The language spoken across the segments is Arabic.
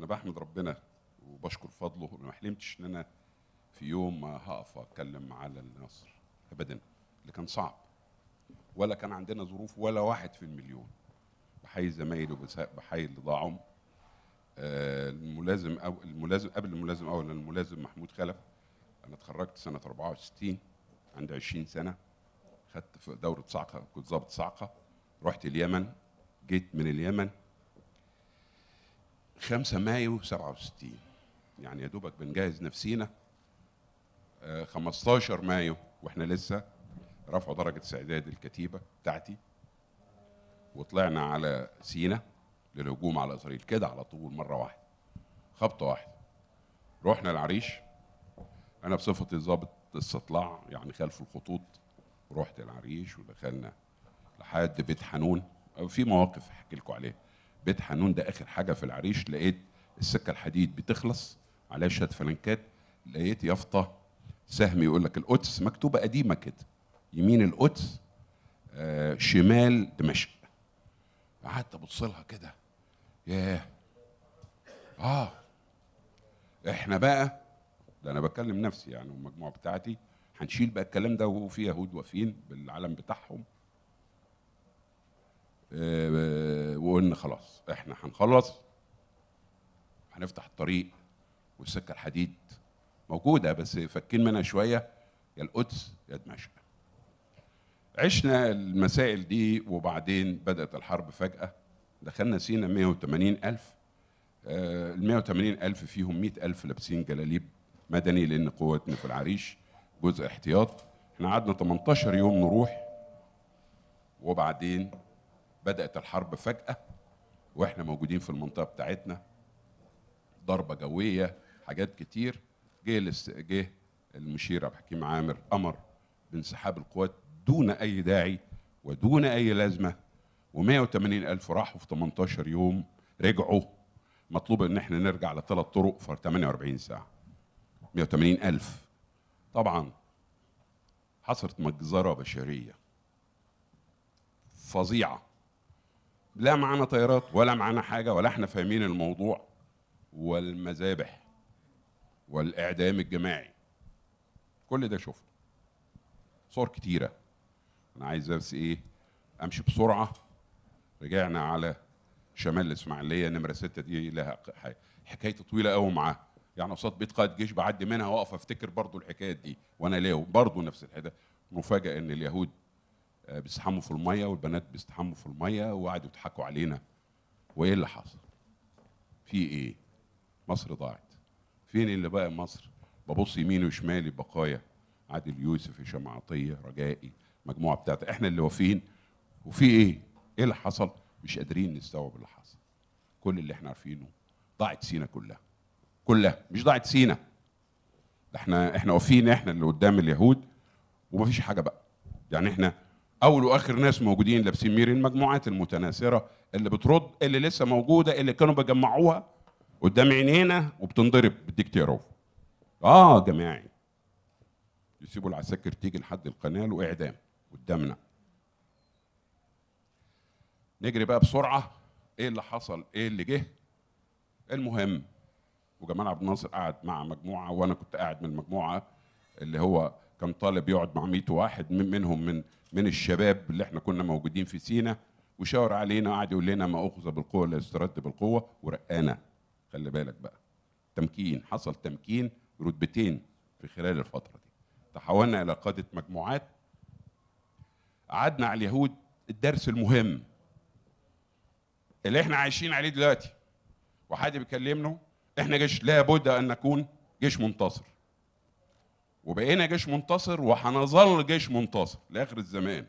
انا بحمد ربنا وبشكر فضله ما حلمتش ان انا في يوم ما هقف اتكلم على النصر ابدا اللي كان صعب ولا كان عندنا ظروف ولا واحد في المليون بحيي زمايلي وبحيي اللي ضاعهم آه، الملازم أو الملازم قبل الملازم اول الملازم محمود خلف انا اتخرجت سنه 64 عندي 20 سنه خدت في دوره صعقه كنت ظابط صعقه رحت اليمن جيت من اليمن 5 مايو 67 يعني يا دوبك بنجهز نفسينا 15 آه، مايو واحنا لسه رفعوا درجه استعداد الكتيبه بتاعتي وطلعنا على سينا للهجوم على اسرائيل كده على طول مره واحده خبطه واحده رحنا العريش انا بصفتي ضابط استطلاع يعني خلف الخطوط رحت العريش ودخلنا لحد بيت حنون في مواقف احكي لكم عليها بيت حنون ده اخر حاجه في العريش لقيت السكه الحديد بتخلص عليها شهد فلنكات لقيت يافطه سهم يقول لك القدس مكتوبه قديمه كده يمين القدس آه شمال دمشق قعدت ابص لها كده ياه اه احنا بقى ده انا بكلم نفسي يعني والمجموعه بتاعتي هنشيل بقى الكلام ده وفي يهود واقفين بالعلم بتاعهم آه، وقلنا خلاص احنا هنخلص هنفتح الطريق والسكه الحديد موجوده بس فكين منها شويه يا القدس يا دمشق عشنا المسائل دي وبعدين بدات الحرب فجاه دخلنا سينا 180 ألف آه، ال 180 ألف فيهم 100 ألف لابسين جلاليب مدني لأن قوتنا في العريش جزء احتياط احنا قعدنا 18 يوم نروح وبعدين بدات الحرب فجاه واحنا موجودين في المنطقه بتاعتنا ضربه جويه حاجات كتير جه جه المشير عبد الحكيم عامر امر بانسحاب القوات دون اي داعي ودون اي لازمه و180 الف راحوا في 18 يوم رجعوا مطلوب ان احنا نرجع لثلاث طرق في 48 ساعه 180 الف طبعا حصلت مجزره بشريه فظيعه لا معانا طيارات ولا معانا حاجه ولا احنا فاهمين الموضوع والمذابح والاعدام الجماعي كل ده شفته صور كتيره انا عايز بس ايه امشي بسرعه رجعنا على شمال الاسماعيليه نمره سته دي لها حكايه طويله قوي معاها يعني قصاد بيت قائد جيش بعدي منها واقف افتكر برضو الحكايات دي وانا ليه برضو نفس الحكايه مفاجاه ان اليهود آه، بيستحموا في الميه والبنات بيستحموا في الميه وقعدوا يضحكوا علينا وايه اللي حصل في ايه مصر ضاعت فين اللي بقى مصر ببص يميني وشمالي بقايا عادل يوسف هشام عطيه رجائي مجموعه بتاعت احنا اللي واقفين وفي ايه ايه اللي حصل مش قادرين نستوعب اللي حصل كل اللي احنا عارفينه ضاعت سينا كلها كلها مش ضاعت سينا احنا احنا واقفين احنا اللي قدام اليهود ومفيش حاجه بقى يعني احنا اول واخر ناس موجودين لابسين ميري المجموعات المتناثره اللي بترد اللي لسه موجوده اللي كانوا بيجمعوها قدام عينينا وبتنضرب بالديكتيروف اه جماعي يسيبوا العساكر تيجي لحد القناه واعدام قدامنا نجري بقى بسرعه ايه اللي حصل ايه اللي جه المهم وجمال عبد الناصر قعد مع مجموعه وانا كنت قاعد من المجموعه اللي هو كان طالب يقعد مع 100 واحد من منهم من من الشباب اللي احنا كنا موجودين في سينا وشاور علينا وقعد يقول لنا ما اخذ بالقوه لا يسترد بالقوه ورقانا خلي بالك بقى تمكين حصل تمكين رتبتين في خلال الفتره دي تحولنا الى قاده مجموعات قعدنا على اليهود الدرس المهم اللي احنا عايشين عليه دلوقتي وحد بيكلمنا احنا جيش لابد ان نكون جيش منتصر وبقينا جيش منتصر وهنظل جيش منتصر لاخر الزمان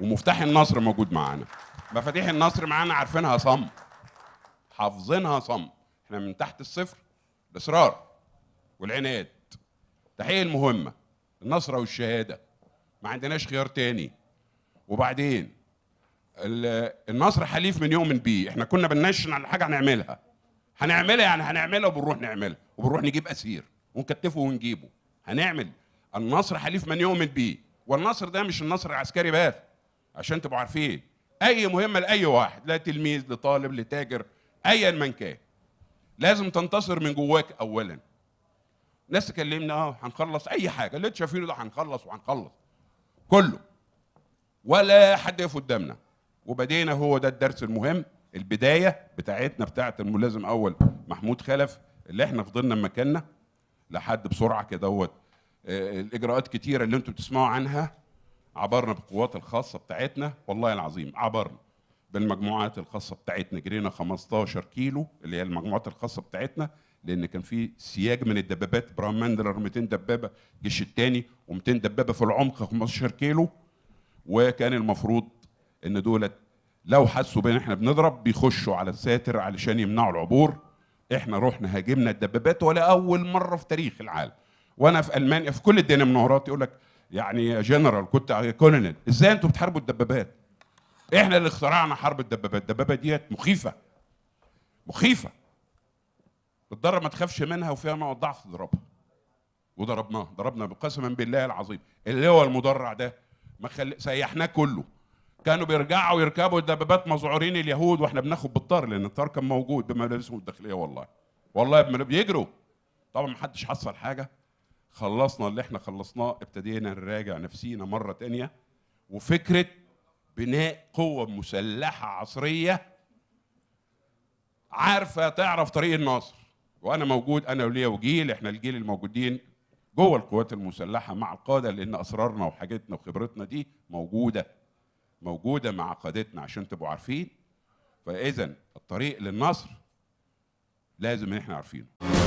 ومفتاح النصر موجود معانا مفاتيح النصر معانا عارفينها صم حافظينها صم احنا من تحت الصفر الاصرار والعناد تحقيق المهمه النصره والشهاده ما عندناش خيار تاني وبعدين النصر حليف من يؤمن بيه احنا كنا بنشن على حاجه هنعملها هنعملها يعني هنعملها وبنروح نعملها وبنروح نجيب اسير ونكتفه ونجيبه هنعمل النصر حليف من يؤمن به والنصر ده مش النصر العسكري بس عشان تبقوا عارفين اي مهمه لاي واحد لا تلميذ لطالب لتاجر ايا من كان لازم تنتصر من جواك اولا ناس تكلمنا اه هنخلص اي حاجه اللي انتوا شايفينه ده هنخلص وهنخلص كله ولا حد يقف قدامنا وبدينا هو ده الدرس المهم البدايه بتاعتنا بتاعت الملازم اول محمود خلف اللي احنا فضلنا مكاننا لحد بسرعه كدهوت آه، الاجراءات كتيره اللي انتم بتسمعوا عنها عبرنا بالقوات الخاصه بتاعتنا والله العظيم عبرنا بالمجموعات الخاصه بتاعتنا جرينا 15 كيلو اللي هي المجموعات الخاصه بتاعتنا لان كان في سياج من الدبابات براماندلر 200 دبابه الجيش الثاني و200 دبابه في العمق 15 كيلو وكان المفروض ان دولت لو حسوا بان احنا بنضرب بيخشوا على الساتر علشان يمنعوا العبور احنا رحنا هاجمنا الدبابات ولا اول مره في تاريخ العالم وانا في المانيا في كل الدنيا منورات يقول لك يعني يا جنرال كنت كولونيل ازاي انتوا بتحاربوا الدبابات احنا اللي اخترعنا حرب الدبابات الدبابه ديت مخيفه مخيفه الضرب ما تخافش منها وفيها نوع ضعف تضربها وضربناه ضربنا قسما بالله العظيم اللي هو المدرع ده ما خل... سيحناه كله كانوا بيرجعوا يركبوا الدبابات مذعورين اليهود واحنا بناخد بالطار لان الطار كان موجود بملابسهم الداخليه والله والله بيجروا طبعا ما حدش حصل حاجه خلصنا اللي احنا خلصناه ابتدينا نراجع نفسينا مره تانية وفكره بناء قوه مسلحه عصريه عارفه تعرف طريق النصر وانا موجود انا وليا وجيل احنا الجيل الموجودين جوه القوات المسلحه مع القاده لان اسرارنا وحاجتنا وخبرتنا دي موجوده موجوده مع قادتنا عشان تبقوا عارفين فاذا الطريق للنصر لازم احنا عارفينه